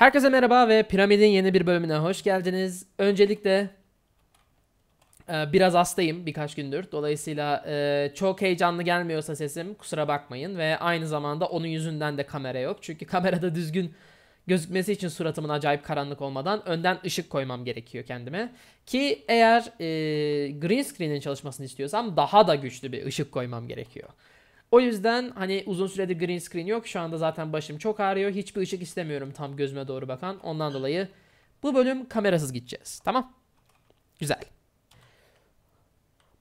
Herkese merhaba ve Piramid'in yeni bir bölümüne hoş geldiniz. Öncelikle e, biraz hastayım birkaç gündür. Dolayısıyla e, çok heyecanlı gelmiyorsa sesim kusura bakmayın. Ve aynı zamanda onun yüzünden de kamera yok. Çünkü kamerada düzgün gözükmesi için suratımın acayip karanlık olmadan önden ışık koymam gerekiyor kendime. Ki eğer e, green screen'in çalışmasını istiyorsam daha da güçlü bir ışık koymam gerekiyor. O yüzden hani uzun süredir green screen yok. Şu anda zaten başım çok ağrıyor. Hiçbir ışık istemiyorum tam gözüme doğru bakan. Ondan dolayı bu bölüm kamerasız gideceğiz. Tamam. Güzel.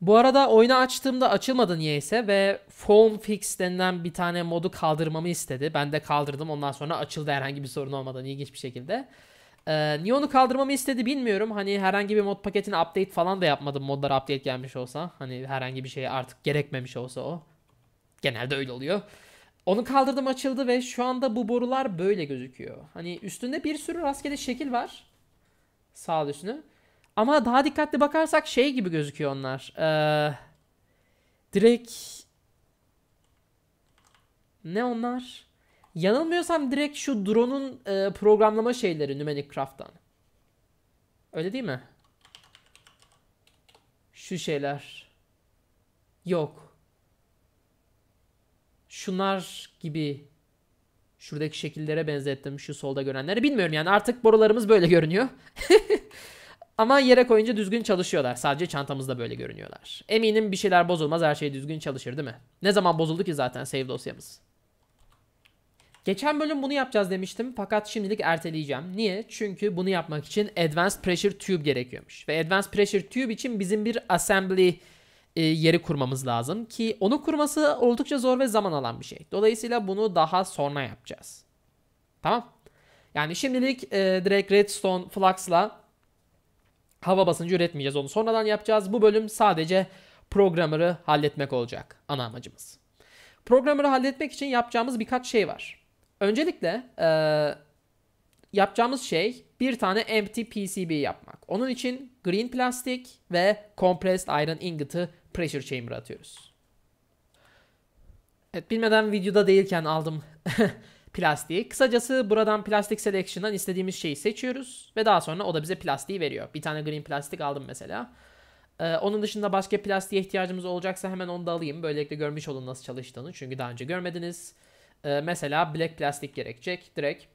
Bu arada oyunu açtığımda açılmadı niyeyse ve Foam Fix denilen bir tane modu kaldırmamı istedi. Ben de kaldırdım. Ondan sonra açıldı herhangi bir sorun olmadan ilginç bir şekilde. Ee, niye onu kaldırmamı istedi bilmiyorum. Hani herhangi bir mod paketini update falan da yapmadım. Modlara update gelmiş olsa. Hani herhangi bir şey artık gerekmemiş olsa o. Genelde öyle oluyor. Onu kaldırdım açıldı ve şu anda bu borular böyle gözüküyor. Hani üstünde bir sürü rastgele şekil var. Sağ üstünü. Ama daha dikkatli bakarsak şey gibi gözüküyor onlar. Ee, direkt... Ne onlar? Yanılmıyorsam direkt şu drone'un e, programlama şeyleri Numeric Craft'tan. Öyle değil mi? Şu şeyler. Yok şunlar gibi şuradaki şekillere benzettim şu solda görenleri. Bilmiyorum yani artık borularımız böyle görünüyor. Ama yere koyunca düzgün çalışıyorlar. Sadece çantamızda böyle görünüyorlar. Eminim bir şeyler bozulmaz her şey düzgün çalışır değil mi? Ne zaman bozuldu ki zaten save dosyamız. Geçen bölüm bunu yapacağız demiştim fakat şimdilik erteleyeceğim. Niye? Çünkü bunu yapmak için Advanced Pressure Tube gerekiyormuş. Ve Advanced Pressure Tube için bizim bir assembly e, yeri kurmamız lazım ki onu kurması oldukça zor ve zaman alan bir şey. Dolayısıyla bunu daha sonra yapacağız. Tamam. Yani şimdilik e, direkt Redstone Flux'la hava basıncı üretmeyeceğiz. Onu sonradan yapacağız. Bu bölüm sadece programları halletmek olacak ana amacımız. Programları halletmek için yapacağımız birkaç şey var. Öncelikle e, yapacağımız şey bir tane empty PCB yapmak. Onun için green plastik ve compressed iron ingot'ı pressure chamber atıyoruz. Evet bilmeden videoda değilken aldım plastiği. Kısacası buradan plastik selection'dan istediğimiz şeyi seçiyoruz ve daha sonra o da bize plastiği veriyor. Bir tane green plastik aldım mesela. Ee, onun dışında başka plastiğe ihtiyacımız olacaksa hemen onu da alayım. Böylelikle görmüş olun nasıl çalıştığını çünkü daha önce görmediniz. Ee, mesela black plastik gerekecek. Direkt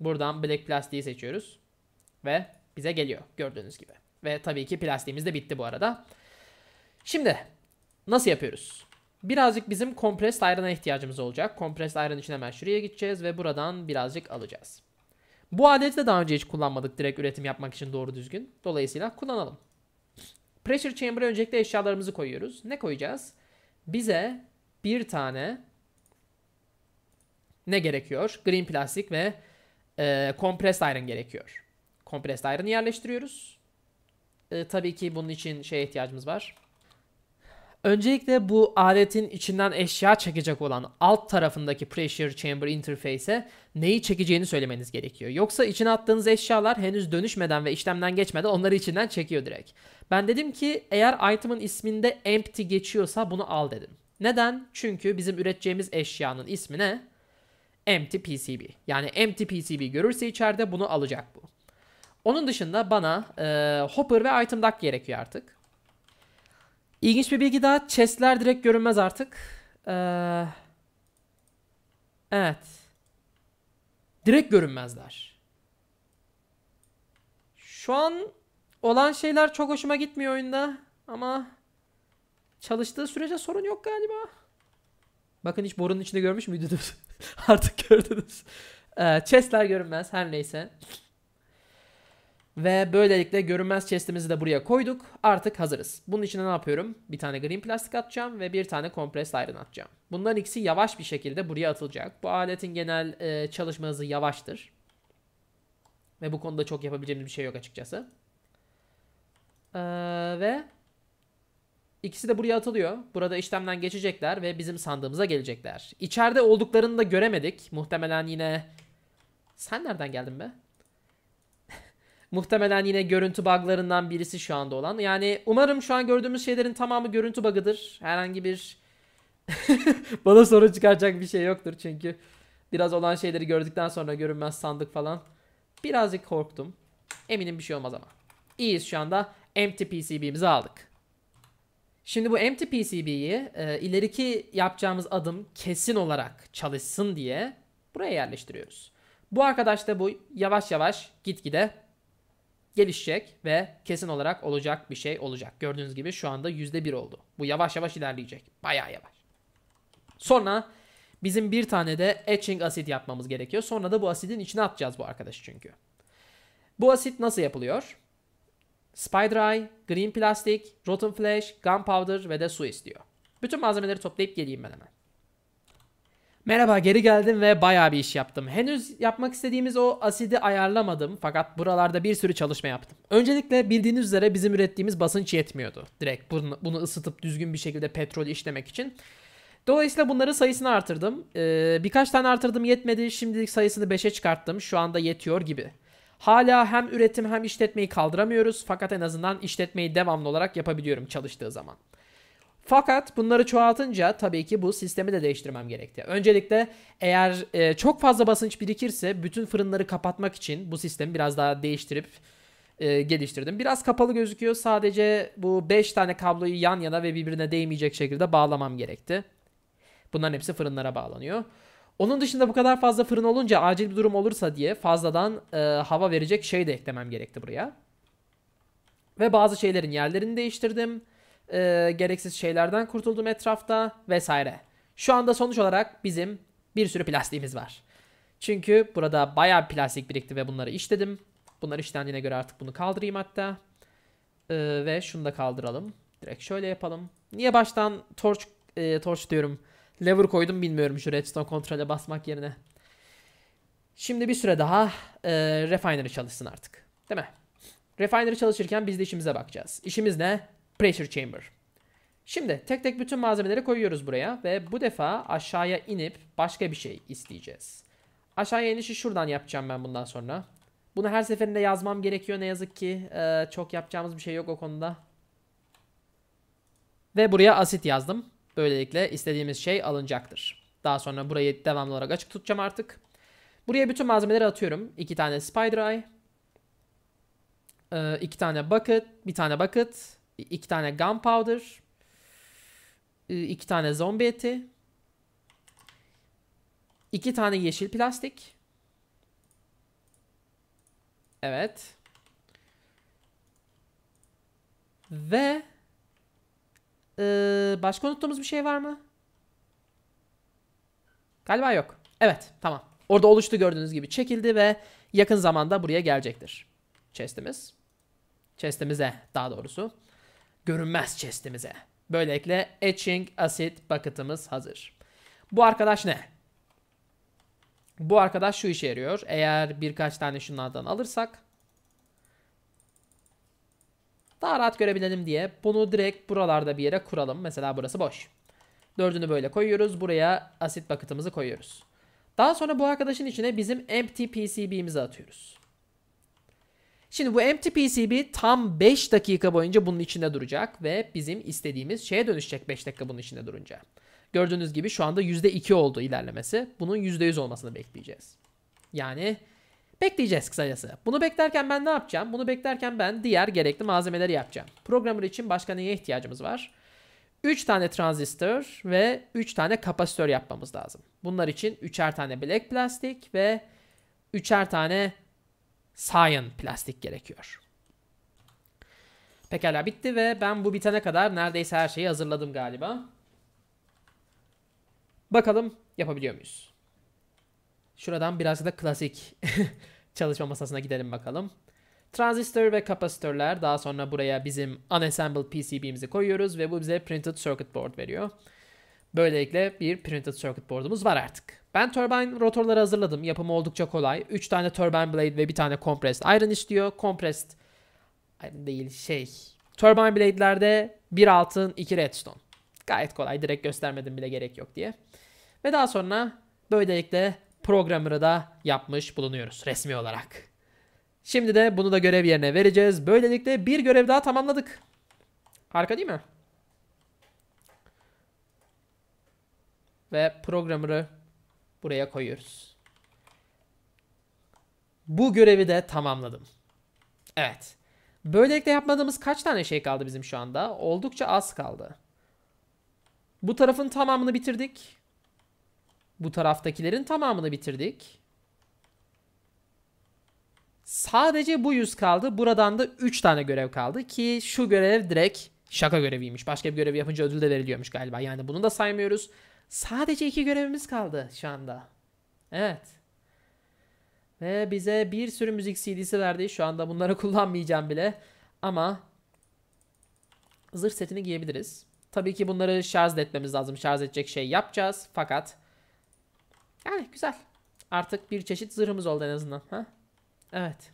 buradan black plastiği seçiyoruz ve bize geliyor gördüğünüz gibi. Ve tabii ki plastiğimiz de bitti bu arada. Şimdi nasıl yapıyoruz? Birazcık bizim compressed iron'a ihtiyacımız olacak. Compressed iron için hemen şuraya gideceğiz ve buradan birazcık alacağız. Bu aleti de daha önce hiç kullanmadık direkt üretim yapmak için doğru düzgün. Dolayısıyla kullanalım. Pressure chamber'a öncelikle eşyalarımızı koyuyoruz. Ne koyacağız? Bize bir tane ne gerekiyor? Green plastik ve e, compressed iron gerekiyor. Compressed iron'ı yerleştiriyoruz. E, tabii ki bunun için şeye ihtiyacımız var. Öncelikle bu aletin içinden eşya çekecek olan alt tarafındaki pressure chamber interface'e neyi çekeceğini söylemeniz gerekiyor. Yoksa içine attığınız eşyalar henüz dönüşmeden ve işlemden geçmeden onları içinden çekiyor direkt. Ben dedim ki eğer item'ın isminde empty geçiyorsa bunu al dedim. Neden? Çünkü bizim üreteceğimiz eşyanın ismi ne? Empty PCB. Yani empty PCB görürse içeride bunu alacak bu. Onun dışında bana e, hopper ve item duck gerekiyor artık. İlginç bir bilgi daha. Chest'ler direkt görünmez artık. Ee, evet. Direkt görünmezler. Şu an olan şeyler çok hoşuma gitmiyor oyunda. Ama çalıştığı sürece sorun yok galiba. Bakın hiç borunun içinde görmüş müydünüz? artık gördünüz. Ee, chest'ler görünmez her neyse. Ve böylelikle görünmez chestimizi de buraya koyduk. Artık hazırız. Bunun içine ne yapıyorum? Bir tane green plastik atacağım ve bir tane compressed iron atacağım. Bunların ikisi yavaş bir şekilde buraya atılacak. Bu aletin genel e, çalışma hızı yavaştır. Ve bu konuda çok yapabileceğimiz bir şey yok açıkçası. Ee, ve ikisi de buraya atılıyor. Burada işlemden geçecekler ve bizim sandığımıza gelecekler. İçeride olduklarını da göremedik. Muhtemelen yine... Sen nereden geldin be? Muhtemelen yine görüntü buglarından birisi şu anda olan. Yani umarım şu an gördüğümüz şeylerin tamamı görüntü bug'ıdır. Herhangi bir bana sorun çıkaracak bir şey yoktur çünkü biraz olan şeyleri gördükten sonra görünmez sandık falan. Birazcık korktum. Eminim bir şey olmaz ama. İyiyiz şu anda. Empty PCB'mizi aldık. Şimdi bu empty PCB'yi e, ileriki yapacağımız adım kesin olarak çalışsın diye buraya yerleştiriyoruz. Bu arkadaş da bu yavaş yavaş gitgide gelişecek ve kesin olarak olacak bir şey olacak. Gördüğünüz gibi şu anda %1 oldu. Bu yavaş yavaş ilerleyecek. Baya yavaş. Sonra bizim bir tane de etching asit yapmamız gerekiyor. Sonra da bu asidin içine atacağız bu arkadaşı çünkü. Bu asit nasıl yapılıyor? Spider Eye, Green Plastic, Rotten Flesh, Gunpowder ve de su istiyor. Bütün malzemeleri toplayıp geleyim ben hemen. Merhaba geri geldim ve bayağı bir iş yaptım. Henüz yapmak istediğimiz o asidi ayarlamadım fakat buralarda bir sürü çalışma yaptım. Öncelikle bildiğiniz üzere bizim ürettiğimiz basınç yetmiyordu. Direkt bunu, bunu ısıtıp düzgün bir şekilde petrol işlemek için. Dolayısıyla bunları sayısını artırdım. Ee, birkaç tane artırdım yetmedi. Şimdilik sayısını 5'e çıkarttım. Şu anda yetiyor gibi. Hala hem üretim hem işletmeyi kaldıramıyoruz fakat en azından işletmeyi devamlı olarak yapabiliyorum çalıştığı zaman. Fakat bunları çoğaltınca tabii ki bu sistemi de değiştirmem gerekti. Öncelikle eğer e, çok fazla basınç birikirse bütün fırınları kapatmak için bu sistemi biraz daha değiştirip e, geliştirdim. Biraz kapalı gözüküyor. Sadece bu 5 tane kabloyu yan yana ve birbirine değmeyecek şekilde bağlamam gerekti. Bunların hepsi fırınlara bağlanıyor. Onun dışında bu kadar fazla fırın olunca acil bir durum olursa diye fazladan e, hava verecek şey de eklemem gerekti buraya. Ve bazı şeylerin yerlerini değiştirdim e, gereksiz şeylerden kurtuldum etrafta vesaire. Şu anda sonuç olarak bizim bir sürü plastiğimiz var. Çünkü burada bayağı plastik birikti ve bunları işledim. Bunlar işlendiğine göre artık bunu kaldırayım hatta. E, ve şunu da kaldıralım. Direkt şöyle yapalım. Niye baştan torch, e, torch diyorum lever koydum bilmiyorum şu redstone kontrole basmak yerine. Şimdi bir süre daha e, refinery çalışsın artık. Değil mi? Refinery çalışırken biz de işimize bakacağız. İşimiz ne? pressure chamber. Şimdi tek tek bütün malzemeleri koyuyoruz buraya ve bu defa aşağıya inip başka bir şey isteyeceğiz. Aşağıya inişi şuradan yapacağım ben bundan sonra. Bunu her seferinde yazmam gerekiyor ne yazık ki. Ee, çok yapacağımız bir şey yok o konuda. Ve buraya asit yazdım. Böylelikle istediğimiz şey alınacaktır. Daha sonra burayı devamlı olarak açık tutacağım artık. Buraya bütün malzemeleri atıyorum. İki tane spider eye. Ee, iki tane bucket. Bir tane bucket iki tane gunpowder, e, iki tane zombi eti, iki tane yeşil plastik. Evet. Ve ee, başka unuttuğumuz bir şey var mı? Galiba yok. Evet tamam. Orada oluştu gördüğünüz gibi çekildi ve yakın zamanda buraya gelecektir. Chest'imiz. Chest'imize daha doğrusu görünmez chestimize. Böylelikle Etching Acid Bucket'ımız hazır. Bu arkadaş ne? Bu arkadaş şu işe yarıyor. Eğer birkaç tane şunlardan alırsak daha rahat görebilelim diye bunu direkt buralarda bir yere kuralım. Mesela burası boş. Dördünü böyle koyuyoruz. Buraya asit bucket'ımızı koyuyoruz. Daha sonra bu arkadaşın içine bizim empty PCB'mizi atıyoruz. Şimdi bu empty PCB tam 5 dakika boyunca bunun içinde duracak ve bizim istediğimiz şeye dönüşecek 5 dakika bunun içinde durunca. Gördüğünüz gibi şu anda %2 oldu ilerlemesi. Bunun %100 olmasını bekleyeceğiz. Yani bekleyeceğiz kısacası. Bunu beklerken ben ne yapacağım? Bunu beklerken ben diğer gerekli malzemeleri yapacağım. Programmer için başka neye ihtiyacımız var? 3 tane transistör ve 3 tane kapasitör yapmamız lazım. Bunlar için 3'er tane black plastik ve 3'er tane Cyan plastik gerekiyor. Pekala bitti ve ben bu bitene kadar neredeyse her şeyi hazırladım galiba. Bakalım yapabiliyor muyuz? Şuradan biraz da klasik çalışma masasına gidelim bakalım. Transistör ve kapasitörler daha sonra buraya bizim unassembled PCB'mizi koyuyoruz ve bu bize printed circuit board veriyor. Böylelikle bir printed circuit board'umuz var artık. Ben turbine rotorları hazırladım. Yapımı oldukça kolay. 3 tane turbine blade ve bir tane compressed iron istiyor. Compressed değil şey. Turbine blade'lerde 1 altın 2 redstone. Gayet kolay. Direkt göstermedim bile gerek yok diye. Ve daha sonra böylelikle programmer'ı da yapmış bulunuyoruz resmi olarak. Şimdi de bunu da görev yerine vereceğiz. Böylelikle bir görev daha tamamladık. Harika değil mi? ve programmer'ı buraya koyuyoruz. Bu görevi de tamamladım. Evet. Böylelikle yapmadığımız kaç tane şey kaldı bizim şu anda? Oldukça az kaldı. Bu tarafın tamamını bitirdik. Bu taraftakilerin tamamını bitirdik. Sadece bu yüz kaldı. Buradan da 3 tane görev kaldı ki şu görev direkt şaka göreviymiş. Başka bir görev yapınca ödül de veriliyormuş galiba. Yani bunu da saymıyoruz. Sadece iki görevimiz kaldı şu anda. Evet. Ve bize bir sürü müzik CD'si verdi. Şu anda bunları kullanmayacağım bile. Ama zırh setini giyebiliriz. Tabii ki bunları şarj etmemiz lazım. Şarj edecek şey yapacağız. Fakat yani güzel. Artık bir çeşit zırhımız oldu en azından. Ha? Evet.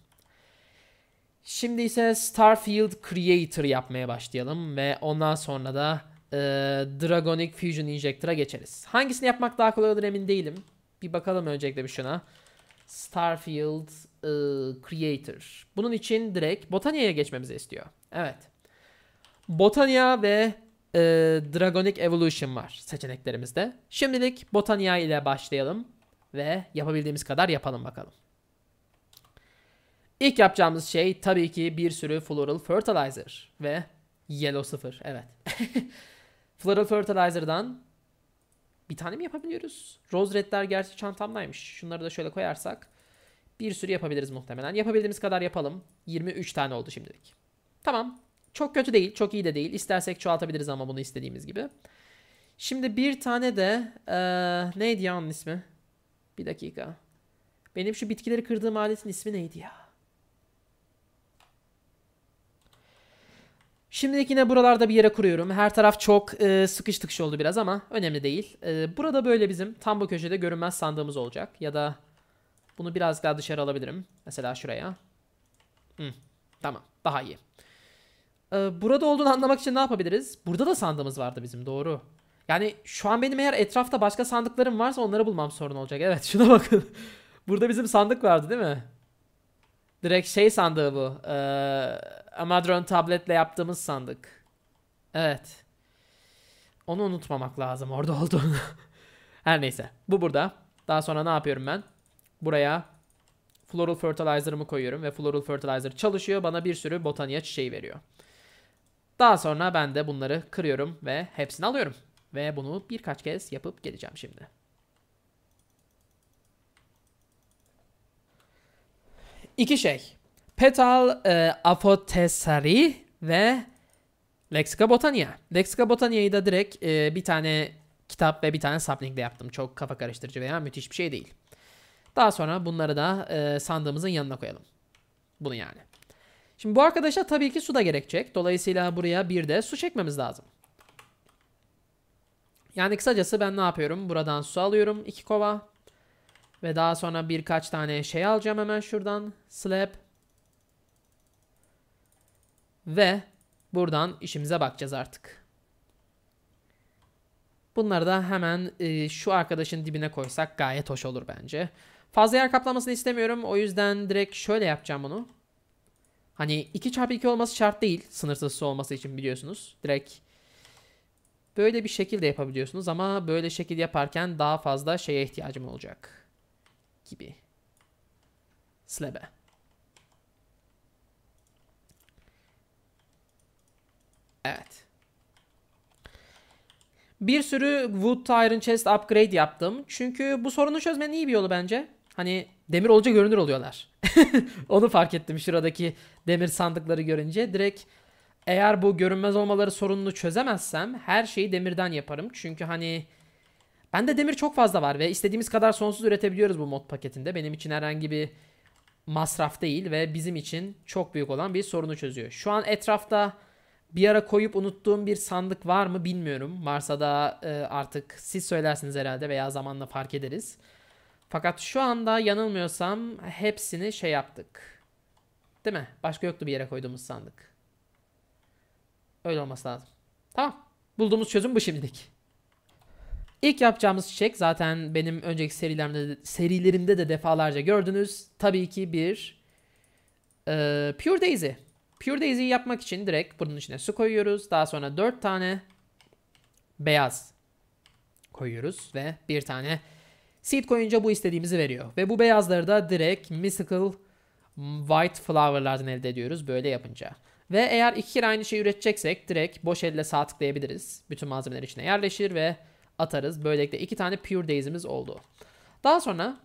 Şimdi ise Starfield Creator yapmaya başlayalım ve ondan sonra da e, Dragonic Fusion Injector'a geçeriz. Hangisini yapmak daha kolay olur emin değilim. Bir bakalım öncelikle bir şuna. Starfield e, Creator. Bunun için direkt Botania'ya geçmemizi istiyor. Evet. Botania ve e, Dragonic Evolution var seçeneklerimizde. Şimdilik Botania ile başlayalım ve yapabildiğimiz kadar yapalım bakalım. İlk yapacağımız şey tabii ki bir sürü floral fertilizer ve yellow sıfır. Evet. Floral Fertilizer'dan bir tane mi yapabiliyoruz? Rose Red'ler gerçi çantamdaymış. Şunları da şöyle koyarsak bir sürü yapabiliriz muhtemelen. Yapabildiğimiz kadar yapalım. 23 tane oldu şimdilik. Tamam. Çok kötü değil, çok iyi de değil. İstersek çoğaltabiliriz ama bunu istediğimiz gibi. Şimdi bir tane de ee, neydi ya onun ismi? Bir dakika. Benim şu bitkileri kırdığım aletin ismi neydi ya? Şimdilik yine buralarda bir yere kuruyorum. Her taraf çok e, sıkış tıkış oldu biraz ama önemli değil. E, burada böyle bizim tam bu köşede görünmez sandığımız olacak. Ya da bunu biraz daha dışarı alabilirim. Mesela şuraya. Hı, tamam daha iyi. E, burada olduğunu anlamak için ne yapabiliriz? Burada da sandığımız vardı bizim doğru. Yani şu an benim eğer etrafta başka sandıklarım varsa onları bulmam sorun olacak. Evet şuna bakın. burada bizim sandık vardı değil mi? Direkt şey sandığı bu. Eee Amadron tabletle yaptığımız sandık. Evet. Onu unutmamak lazım orada olduğunu. Her neyse. Bu burada. Daha sonra ne yapıyorum ben? Buraya floral fertilizer'ımı koyuyorum ve floral fertilizer çalışıyor. Bana bir sürü botaniya çiçeği veriyor. Daha sonra ben de bunları kırıyorum ve hepsini alıyorum. Ve bunu birkaç kez yapıp geleceğim şimdi. İki şey. Petal e, Apotesari ve Lexica Botania. Lexica Botania'yı da direkt e, bir tane kitap ve bir tane sublinkle yaptım. Çok kafa karıştırıcı veya müthiş bir şey değil. Daha sonra bunları da e, sandığımızın yanına koyalım. Bunu yani. Şimdi bu arkadaşa tabii ki su da gerekecek. Dolayısıyla buraya bir de su çekmemiz lazım. Yani kısacası ben ne yapıyorum? Buradan su alıyorum. iki kova. Ve daha sonra birkaç tane şey alacağım hemen şuradan. Slap. Ve buradan işimize bakacağız artık. Bunları da hemen e, şu arkadaşın dibine koysak gayet hoş olur bence. Fazla yer kaplamasını istemiyorum. O yüzden direkt şöyle yapacağım bunu. Hani 2 çarpı 2 olması şart değil. Sınırsız olması için biliyorsunuz. Direkt böyle bir şekilde yapabiliyorsunuz. Ama böyle şekil yaparken daha fazla şeye ihtiyacım olacak. Gibi. Slebe. Evet. Bir sürü Wood Iron Chest upgrade yaptım. Çünkü bu sorunu çözmenin iyi bir yolu bence. Hani demir olunca görünür oluyorlar. Onu fark ettim şuradaki demir sandıkları görünce. Direkt eğer bu görünmez olmaları sorununu çözemezsem her şeyi demirden yaparım. Çünkü hani bende demir çok fazla var ve istediğimiz kadar sonsuz üretebiliyoruz bu mod paketinde. Benim için herhangi bir masraf değil ve bizim için çok büyük olan bir sorunu çözüyor. Şu an etrafta bir ara koyup unuttuğum bir sandık var mı bilmiyorum. Varsa da e, artık siz söylersiniz herhalde veya zamanla fark ederiz. Fakat şu anda yanılmıyorsam hepsini şey yaptık. Değil mi? Başka yoktu bir yere koyduğumuz sandık. Öyle olması lazım. Tamam. Bulduğumuz çözüm bu şimdilik. İlk yapacağımız çiçek zaten benim önceki serilerimde, serilerimde de defalarca gördünüz. Tabii ki bir e, Pure Daisy. Pure Daisy yapmak için direkt bunun içine su koyuyoruz. Daha sonra 4 tane beyaz koyuyoruz ve bir tane seed koyunca bu istediğimizi veriyor. Ve bu beyazları da direkt mystical white flowerlardan elde ediyoruz böyle yapınca. Ve eğer iki kere aynı şeyi üreteceksek direkt boş elle sağ tıklayabiliriz. Bütün malzemeler içine yerleşir ve atarız. Böylelikle iki tane Pure Daisy'miz oldu. Daha sonra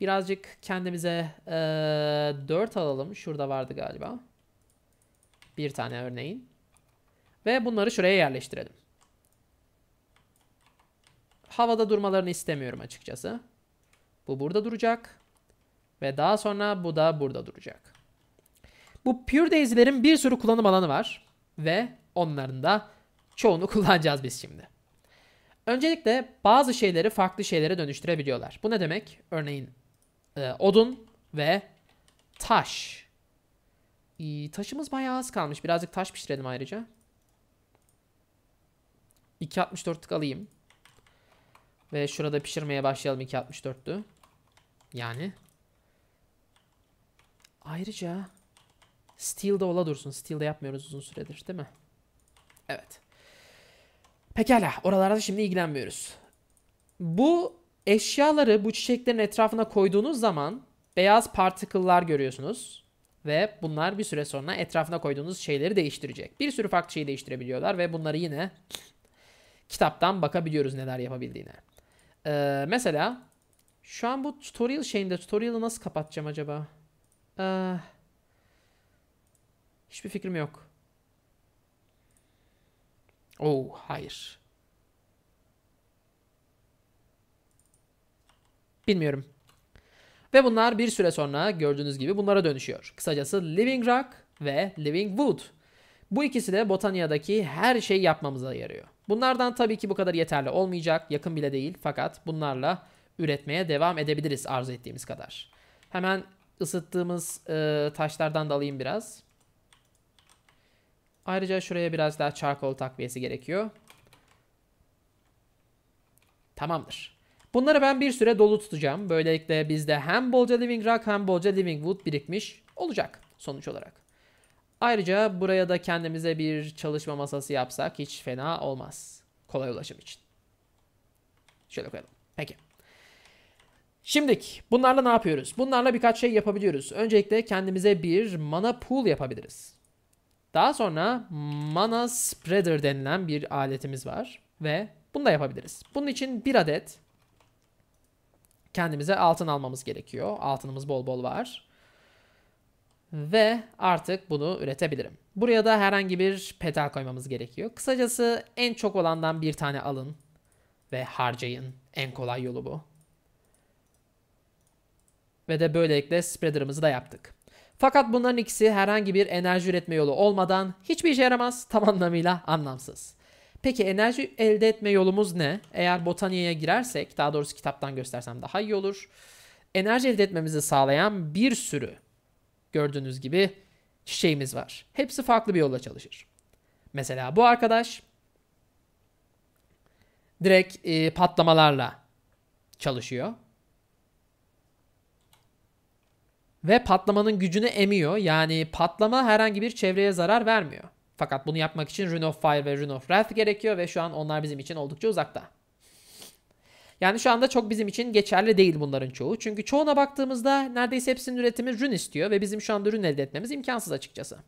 birazcık kendimize ee, 4 alalım. Şurada vardı galiba. Bir tane örneğin. Ve bunları şuraya yerleştirelim. Havada durmalarını istemiyorum açıkçası. Bu burada duracak. Ve daha sonra bu da burada duracak. Bu Pure Daisy'lerin bir sürü kullanım alanı var. Ve onların da çoğunu kullanacağız biz şimdi. Öncelikle bazı şeyleri farklı şeylere dönüştürebiliyorlar. Bu ne demek? Örneğin e, odun ve taş taşımız bayağı az kalmış. Birazcık taş pişirelim ayrıca. 2.64'lük alayım. Ve şurada pişirmeye başlayalım 2.64'lü. Yani. Ayrıca steel de ola dursun. de yapmıyoruz uzun süredir değil mi? Evet. Pekala. Oralarda şimdi ilgilenmiyoruz. Bu eşyaları bu çiçeklerin etrafına koyduğunuz zaman beyaz particle'lar görüyorsunuz. Ve bunlar bir süre sonra etrafına koyduğunuz şeyleri değiştirecek. Bir sürü farklı şeyi değiştirebiliyorlar ve bunları yine kitaptan bakabiliyoruz neler yapabildiğine. Ee, mesela şu an bu tutorial şeyinde tutorial'ı nasıl kapatacağım acaba? Ee, hiçbir fikrim yok. Oh hayır. Bilmiyorum. Ve bunlar bir süre sonra gördüğünüz gibi bunlara dönüşüyor. Kısacası Living Rock ve Living Wood. Bu ikisi de botanyadaki her şeyi yapmamıza yarıyor. Bunlardan tabii ki bu kadar yeterli olmayacak, yakın bile değil fakat bunlarla üretmeye devam edebiliriz arzu ettiğimiz kadar. Hemen ısıttığımız e, taşlardan da alayım biraz. Ayrıca şuraya biraz daha charcoal takviyesi gerekiyor. Tamamdır. Bunları ben bir süre dolu tutacağım. Böylelikle bizde hem bolca Living Rock hem bolca Living Wood birikmiş olacak sonuç olarak. Ayrıca buraya da kendimize bir çalışma masası yapsak hiç fena olmaz. Kolay ulaşım için. Şöyle koyalım. Peki. Şimdi bunlarla ne yapıyoruz? Bunlarla birkaç şey yapabiliyoruz. Öncelikle kendimize bir mana pool yapabiliriz. Daha sonra mana spreader denilen bir aletimiz var ve bunu da yapabiliriz. Bunun için bir adet kendimize altın almamız gerekiyor. Altınımız bol bol var. Ve artık bunu üretebilirim. Buraya da herhangi bir petal koymamız gerekiyor. Kısacası en çok olandan bir tane alın ve harcayın. En kolay yolu bu. Ve de böylelikle spreader'ımızı da yaptık. Fakat bunların ikisi herhangi bir enerji üretme yolu olmadan hiçbir işe yaramaz, tam anlamıyla anlamsız. Peki enerji elde etme yolumuz ne? Eğer botaniyeye girersek, daha doğrusu kitaptan göstersem daha iyi olur. Enerji elde etmemizi sağlayan bir sürü gördüğünüz gibi çiçeğimiz var. Hepsi farklı bir yolla çalışır. Mesela bu arkadaş direkt e, patlamalarla çalışıyor. Ve patlamanın gücünü emiyor. Yani patlama herhangi bir çevreye zarar vermiyor. Fakat bunu yapmak için Rune of Fire ve Rune of Wrath gerekiyor ve şu an onlar bizim için oldukça uzakta. Yani şu anda çok bizim için geçerli değil bunların çoğu. Çünkü çoğuna baktığımızda neredeyse hepsinin üretimi rün istiyor ve bizim şu anda rün elde etmemiz imkansız açıkçası.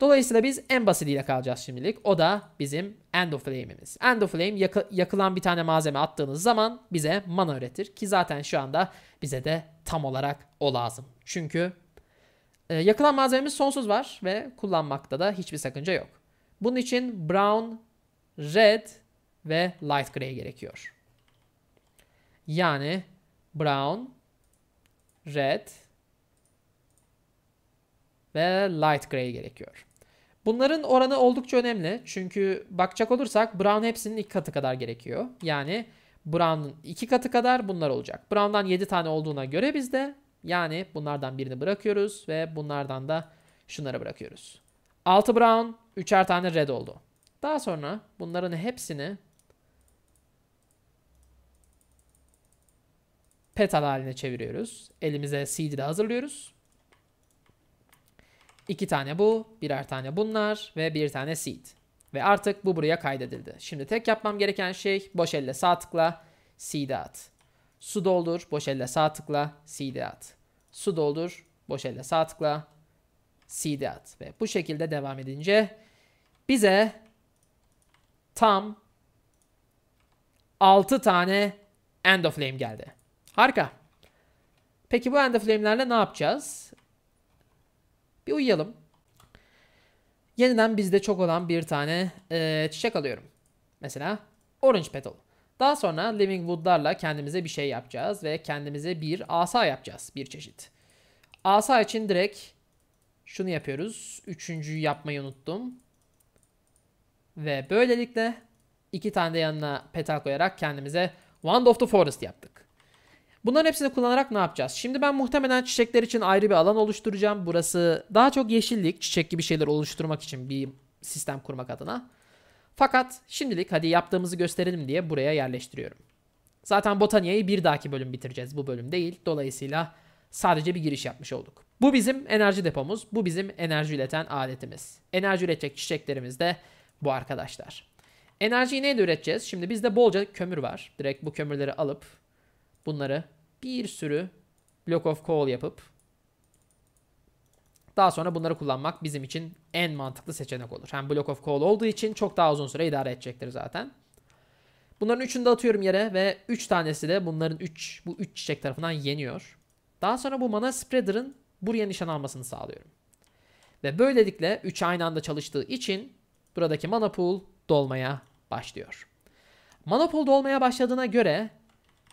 Dolayısıyla biz en basitiyle kalacağız şimdilik. O da bizim End of Flame'imiz. End of Flame yakı yakılan bir tane malzeme attığınız zaman bize mana üretir. Ki zaten şu anda bize de tam olarak o lazım. Çünkü e, yakılan malzememiz sonsuz var ve kullanmakta da hiçbir sakınca yok. Bunun için brown, red ve light gray gerekiyor. Yani brown, red ve light gray gerekiyor. Bunların oranı oldukça önemli. Çünkü bakacak olursak brown hepsinin iki katı kadar gerekiyor. Yani brown'ın iki katı kadar bunlar olacak. Brown'dan 7 tane olduğuna göre bizde yani bunlardan birini bırakıyoruz ve bunlardan da şunları bırakıyoruz. 6 brown, 3'er tane red oldu. Daha sonra bunların hepsini petal haline çeviriyoruz. Elimize seed'i de hazırlıyoruz. 2 tane bu, birer tane bunlar ve bir tane seed. Ve artık bu buraya kaydedildi. Şimdi tek yapmam gereken şey boş elle sağ tıkla seed'e at. Su doldur, boş elle sağ tıkla seed'e at su doldur, boş elle sağ tıkla, cd at. Ve bu şekilde devam edince bize tam 6 tane end of flame geldi. Harika. Peki bu end of flame'lerle ne yapacağız? Bir uyuyalım. Yeniden bizde çok olan bir tane e, çiçek alıyorum. Mesela orange petal. Daha sonra living wood'larla kendimize bir şey yapacağız ve kendimize bir asa yapacağız bir çeşit. Asa için direkt şunu yapıyoruz. Üçüncüyü yapmayı unuttum. Ve böylelikle iki tane de yanına petal koyarak kendimize Wand of the Forest yaptık. Bunların hepsini kullanarak ne yapacağız? Şimdi ben muhtemelen çiçekler için ayrı bir alan oluşturacağım. Burası daha çok yeşillik, çiçek gibi şeyler oluşturmak için bir sistem kurmak adına. Fakat şimdilik hadi yaptığımızı gösterelim diye buraya yerleştiriyorum. Zaten botaniyeyi bir dahaki bölüm bitireceğiz. Bu bölüm değil. Dolayısıyla sadece bir giriş yapmış olduk. Bu bizim enerji depomuz. Bu bizim enerji üreten aletimiz. Enerji üretecek çiçeklerimiz de bu arkadaşlar. Enerjiyi neyle üreteceğiz? Şimdi bizde bolca kömür var. Direkt bu kömürleri alıp bunları bir sürü block of coal yapıp daha sonra bunları kullanmak bizim için en mantıklı seçenek olur. Hem block of call olduğu için çok daha uzun süre idare edecektir zaten. Bunların üçünü de atıyorum yere ve 3 tanesi de bunların 3 bu 3 çiçek tarafından yeniyor. Daha sonra bu mana spreader'ın buraya nişan almasını sağlıyorum. Ve böylelikle 3 aynı anda çalıştığı için buradaki mana pool dolmaya başlıyor. Mana pool dolmaya başladığına göre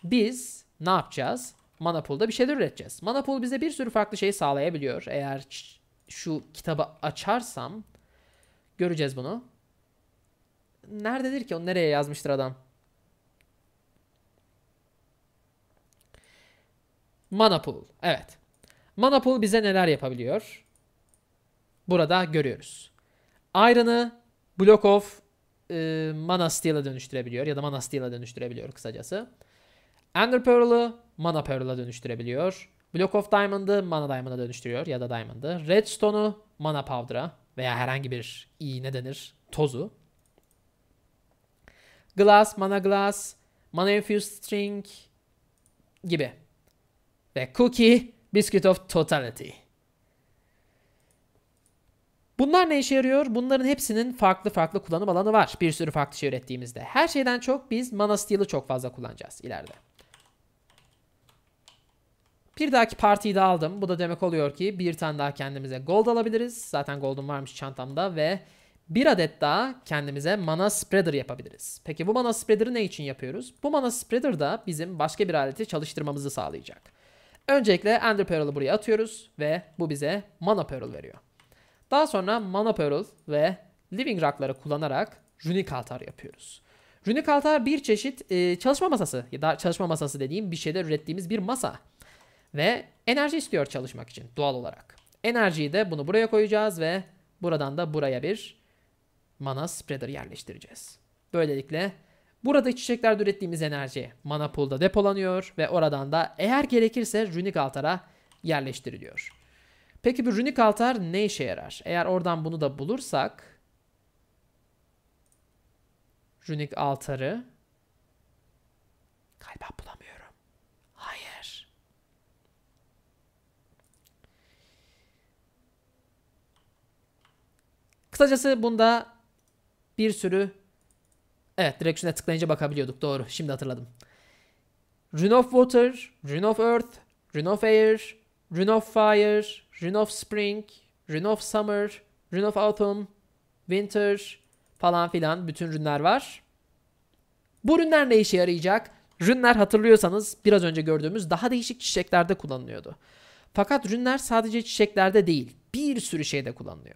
biz ne yapacağız? Manapul'da bir şeyler üreteceğiz. Manapul bize bir sürü farklı şey sağlayabiliyor. Eğer şu kitabı açarsam göreceğiz bunu. Nerededir ki? Onu nereye yazmıştır adam? Manapul. Evet. Manapul bize neler yapabiliyor? Burada görüyoruz. Iron'ı Block of e, Mana Steel'a dönüştürebiliyor ya da Mana Steel'a dönüştürebiliyor kısacası. Ender Pearl'ı Mana Pearl'a dönüştürebiliyor. Block of Diamond'ı Mana Diamond'a dönüştürüyor ya da Diamond'ı. Redstone'u Mana Powder'a veya herhangi bir iğne denir tozu. Glass, Mana Glass, Mana Infused String gibi. Ve Cookie, Biscuit of Totality. Bunlar ne işe yarıyor? Bunların hepsinin farklı farklı kullanım alanı var. Bir sürü farklı şey ürettiğimizde. Her şeyden çok biz Mana Steel'ı çok fazla kullanacağız ileride. Bir dahaki partiyi de aldım. Bu da demek oluyor ki bir tane daha kendimize gold alabiliriz. Zaten gold'um varmış çantamda ve bir adet daha kendimize mana spreader yapabiliriz. Peki bu mana spreader'ı ne için yapıyoruz? Bu mana spreader da bizim başka bir aleti çalıştırmamızı sağlayacak. Öncelikle Ender Pearl'ı buraya atıyoruz ve bu bize Mana Pearl veriyor. Daha sonra Mana Pearl ve Living Rock'ları kullanarak Runic Altar yapıyoruz. Runic Altar bir çeşit e, çalışma masası ya da çalışma masası dediğim bir şeyde ürettiğimiz bir masa. Ve enerji istiyor çalışmak için doğal olarak. Enerjiyi de bunu buraya koyacağız ve buradan da buraya bir mana spreader yerleştireceğiz. Böylelikle burada çiçeklerde ürettiğimiz enerji mana pool'da depolanıyor ve oradan da eğer gerekirse runic altara yerleştiriliyor. Peki bu runic altar ne işe yarar? Eğer oradan bunu da bulursak runic altarı galiba bulamıyorum. Kısacası bunda bir sürü evet direksiyona tıklayınca bakabiliyorduk. Doğru. Şimdi hatırladım. Rune of Water, Rune of Earth, Rune of Air, Rune of Fire, Rune of Spring, Rune of Summer, Rune of Autumn, Winter falan filan bütün rünler var. Bu rünler ne işe yarayacak? Rünler hatırlıyorsanız biraz önce gördüğümüz daha değişik çiçeklerde kullanılıyordu. Fakat rünler sadece çiçeklerde değil bir sürü şeyde kullanılıyor.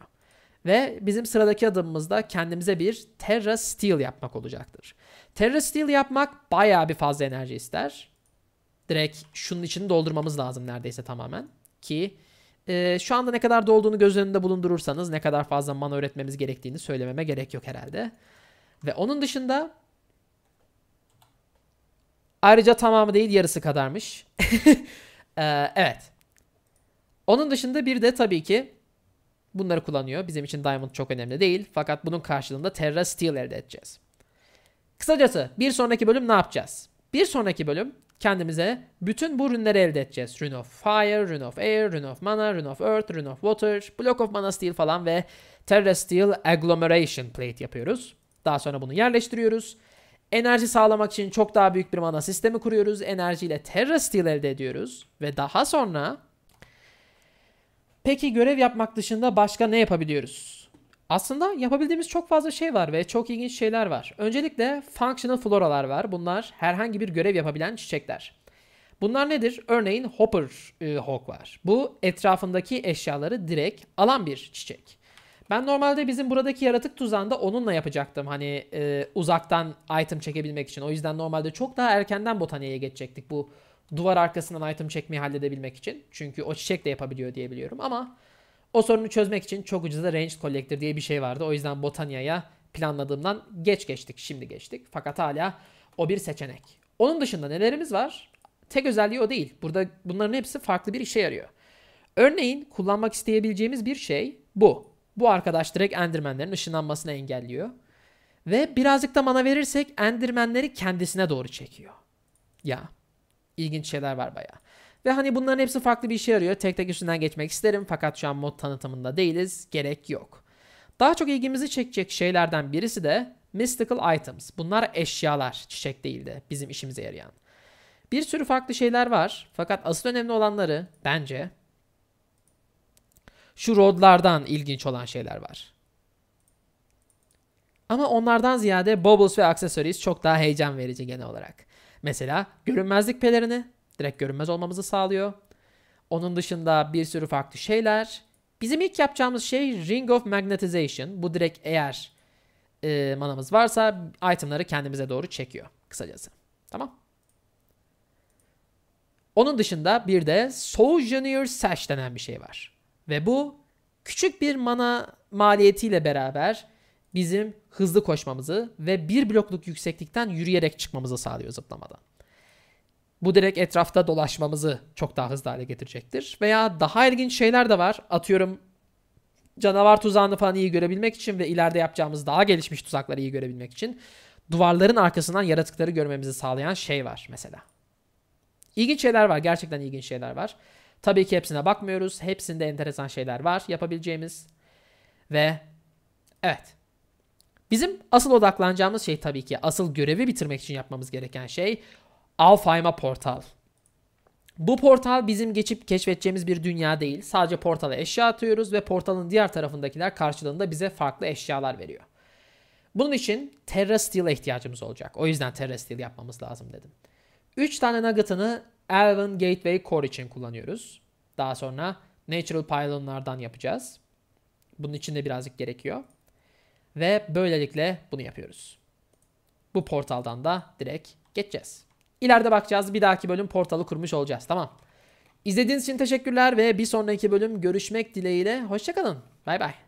Ve bizim sıradaki adımımız da kendimize bir Terra Steel yapmak olacaktır. Terra Steel yapmak bayağı bir fazla enerji ister. Direkt şunun içini doldurmamız lazım neredeyse tamamen. Ki e, şu anda ne kadar dolduğunu göz önünde bulundurursanız ne kadar fazla mana üretmemiz gerektiğini söylememe gerek yok herhalde. Ve onun dışında ayrıca tamamı değil yarısı kadarmış. e, evet. Onun dışında bir de tabii ki Bunları kullanıyor. Bizim için Diamond çok önemli değil. Fakat bunun karşılığında Terra Steel elde edeceğiz. Kısacası bir sonraki bölüm ne yapacağız? Bir sonraki bölüm kendimize bütün bu rünleri elde edeceğiz. Rune of Fire, Rune of Air, Rune of Mana, Rune of Earth, Rune of Water, Block of Mana Steel falan ve Terra Steel Agglomeration Plate yapıyoruz. Daha sonra bunu yerleştiriyoruz. Enerji sağlamak için çok daha büyük bir mana sistemi kuruyoruz. Enerjiyle Terra Steel elde ediyoruz. Ve daha sonra Peki görev yapmak dışında başka ne yapabiliyoruz? Aslında yapabildiğimiz çok fazla şey var ve çok ilginç şeyler var. Öncelikle functional floralar var. Bunlar herhangi bir görev yapabilen çiçekler. Bunlar nedir? Örneğin hopper e, hawk var. Bu etrafındaki eşyaları direkt alan bir çiçek. Ben normalde bizim buradaki yaratık tuzağında onunla yapacaktım. Hani e, uzaktan item çekebilmek için. O yüzden normalde çok daha erkenden botaniğe geçecektik bu duvar arkasından item çekmeyi halledebilmek için. Çünkü o çiçek de yapabiliyor diyebiliyorum ama o sorunu çözmek için çok ucuza Range Collector diye bir şey vardı. O yüzden Botania'ya planladığımdan geç geçtik, şimdi geçtik. Fakat hala o bir seçenek. Onun dışında nelerimiz var? Tek özelliği o değil. Burada bunların hepsi farklı bir işe yarıyor. Örneğin kullanmak isteyebileceğimiz bir şey bu. Bu arkadaş direkt Enderman'lerin ışınlanmasını engelliyor. Ve birazcık da mana verirsek Enderman'leri kendisine doğru çekiyor. Ya ilginç şeyler var bayağı. Ve hani bunların hepsi farklı bir işe yarıyor. Tek tek üstünden geçmek isterim fakat şu an mod tanıtımında değiliz. Gerek yok. Daha çok ilgimizi çekecek şeylerden birisi de mystical items. Bunlar eşyalar, çiçek değildi bizim işimize yarayan. Bir sürü farklı şeyler var fakat asıl önemli olanları bence şu rodlardan ilginç olan şeyler var. Ama onlardan ziyade bubbles ve accessories çok daha heyecan verici genel olarak. Mesela görünmezlik pelerini direkt görünmez olmamızı sağlıyor. Onun dışında bir sürü farklı şeyler. Bizim ilk yapacağımız şey Ring of Magnetization. Bu direkt eğer e, manamız varsa itemları kendimize doğru çekiyor kısacası. Tamam. Onun dışında bir de Sojourner Sash denen bir şey var. Ve bu küçük bir mana maliyetiyle beraber bizim hızlı koşmamızı ve bir blokluk yükseklikten yürüyerek çıkmamızı sağlıyor zıplamadan. Bu direkt etrafta dolaşmamızı çok daha hızlı hale getirecektir. Veya daha ilginç şeyler de var. Atıyorum canavar tuzağını falan iyi görebilmek için ve ileride yapacağımız daha gelişmiş tuzakları iyi görebilmek için duvarların arkasından yaratıkları görmemizi sağlayan şey var mesela. İlginç şeyler var. Gerçekten ilginç şeyler var. Tabii ki hepsine bakmıyoruz. Hepsinde enteresan şeyler var yapabileceğimiz. Ve evet Bizim asıl odaklanacağımız şey tabii ki asıl görevi bitirmek için yapmamız gereken şey Alfheim'a portal. Bu portal bizim geçip keşfedeceğimiz bir dünya değil. Sadece portala eşya atıyoruz ve portalın diğer tarafındakiler karşılığında bize farklı eşyalar veriyor. Bunun için Terra Steel'e ihtiyacımız olacak. O yüzden Terra Steel yapmamız lazım dedim. 3 tane nugget'ını Elven Gateway Core için kullanıyoruz. Daha sonra Natural Pylon'lardan yapacağız. Bunun için de birazcık gerekiyor. Ve böylelikle bunu yapıyoruz. Bu portaldan da direkt geçeceğiz. İleride bakacağız. Bir dahaki bölüm portalı kurmuş olacağız. Tamam. İzlediğiniz için teşekkürler ve bir sonraki bölüm görüşmek dileğiyle. Hoşçakalın. Bay bay.